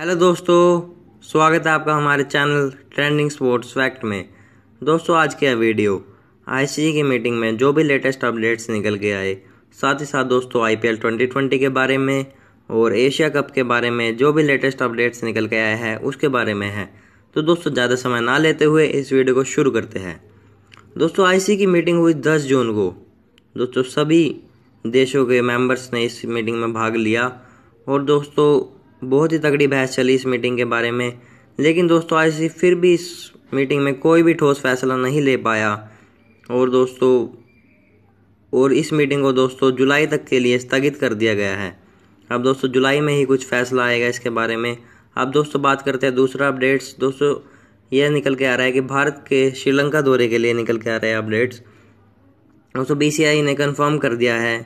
hello दोस्तों स्वागत है आपका हमारे चैनल ट्रेंडिंग स्पोर्ट्स फैक्ट में दोस्तों आज के वीडियो आईसीसी की मीटिंग में जो भी लेटेस्ट अपडेट्स निकल के आए साथ ही साथ दोस्तों आईपीएल 2020 के बारे में और एशिया कप के बारे में जो भी लेटेस्ट अपडेट्स निकल के आया है उसके बारे में है तो दोस्तों ज़्यादा समय ना लेते हुए इस वीडियो को शुरू करते हैं दोस्तों आई की मीटिंग हुई दस जून को दोस्तों सभी देशों के मेम्बर्स ने इस मीटिंग में भाग लिया और दोस्तों बहुत ही तगड़ी बहस चली इस मीटिंग के बारे में लेकिन दोस्तों आईसीसी फिर भी इस मीटिंग में कोई भी ठोस फैसला नहीं ले पाया और दोस्तों और इस मीटिंग को दोस्तों जुलाई तक के लिए स्थगित कर दिया गया है अब दोस्तों जुलाई में ही कुछ फैसला आएगा इसके बारे में अब दोस्तों बात करते हैं दूसरा अपडेट्स दोस्तों यह निकल के आ रहा है कि भारत के श्रीलंका दौरे के लिए निकल के आ रहे हैं अपडेट्स दोस्तों बी ने कन्फर्म कर दिया है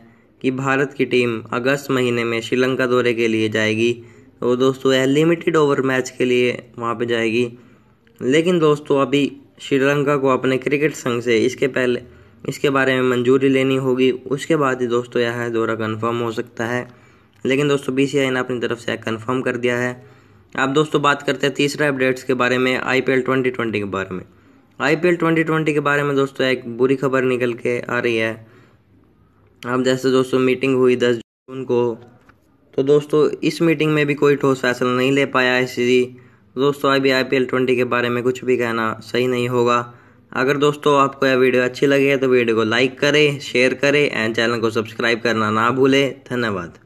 कि भारत की टीम अगस्त महीने में श्रीलंका दौरे के लिए जाएगी तो दोस्तों यह लिमिटेड ओवर मैच के लिए वहाँ पे जाएगी लेकिन दोस्तों अभी श्रीलंका को अपने क्रिकेट संघ से इसके पहले इसके बारे में मंजूरी लेनी होगी उसके बाद ही दोस्तों यह दौरा कन्फर्म हो सकता है लेकिन दोस्तों बी ने अपनी तरफ से कन्फर्म कर दिया है अब दोस्तों बात करते हैं तीसरा अपडेट्स के बारे में आई पी के बारे में आई पी के बारे में दोस्तों एक बुरी खबर निकल के आ रही है अब जैसे दोस्तों मीटिंग हुई दस जून को तो दोस्तों इस मीटिंग में भी कोई ठोस फैसला नहीं ले पाया आईसीसी दोस्तों अभी आई पी एल ट्वेंटी के बारे में कुछ भी कहना सही नहीं होगा अगर दोस्तों आपको यह वीडियो अच्छी लगे तो वीडियो को लाइक करें शेयर करें एंड चैनल को सब्सक्राइब करना ना भूलें धन्यवाद